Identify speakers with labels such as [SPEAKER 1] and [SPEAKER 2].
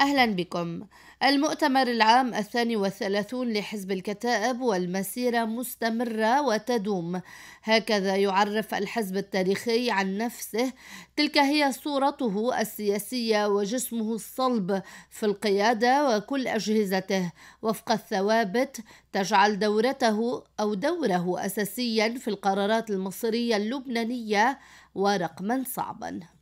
[SPEAKER 1] أهلا بكم المؤتمر العام الثاني والثلاثون لحزب الكتائب والمسيرة مستمرة وتدوم هكذا يعرف الحزب التاريخي عن نفسه تلك هي صورته السياسية وجسمه الصلب في القيادة وكل أجهزته وفق الثوابت تجعل دورته أو دوره أساسيا في القرارات المصيرية اللبنانية ورقما صعبا